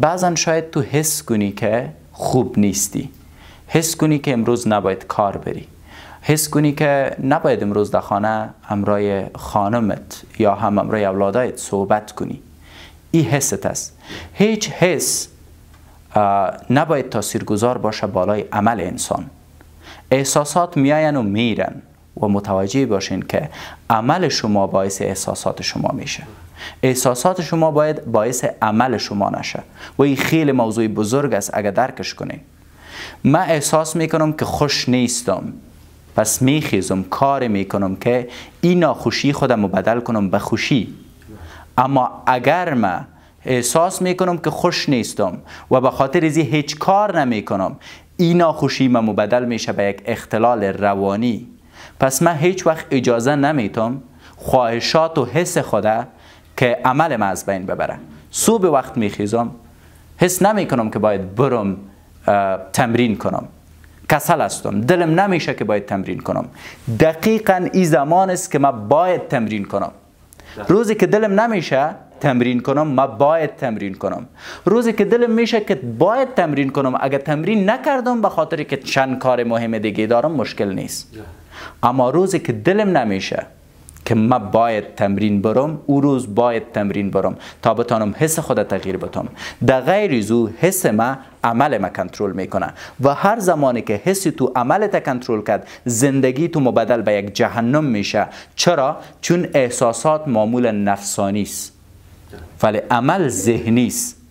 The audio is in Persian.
بعضا شاید تو حس کنی که خوب نیستی حس کنی که امروز نباید کار بری حس کنی که نباید امروز در خانه امرای خانمت یا هم امرای اولادایت صحبت کنی این حست است هیچ حس نباید تاثیرگذار باشه بالای عمل انسان احساسات میاین و میرن و متوجه باشین که عمل شما باعث احساسات شما میشه احساسات شما باید باعث عمل شما نشه و این خیلی موضوع بزرگ است اگر درکش کنین من احساس میکنم که خوش نیستم پس میخیزم کار میکنم که این ناخوشی خودم رو بدل کنم به خوشی اما اگر من احساس میکنم که خوش نیستم و به خاطر ازی هیچ کار نمیکنم این ناخوشی من مبدل میشه به یک اختلال روانی پس من هیچ وقت اجازه نمیتم خواهشات و حس خوده که ما از بین ببره صبح وقت میخیزم حس نمی کنم که باید برم تمرین کنم کسل هستم دلم نمیشه که باید تمرین کنم دقیقا این زمان است که من باید تمرین کنم روزی که دلم نمیشه تمرین کنم ما باید تمرین کنم روزی که دلم میشه که باید تمرین کنم اگر تمرین نکردم به خاطر که چند کار مهم دیگه دارم مشکل نیست اما روزی که دلم نمیشه که ما باید تمرین برم او روز باید تمرین برم تا بتانم حس خود تغییر بتم در غیر زو حس ما عمل ما کنترل میکنه و هر زمانی که حس تو عمل تا کنترل کرد زندگی تو مبدل به یک جهنم میشه چرا چون احساسات معمول نفسانی است ولی عمل ذهنی است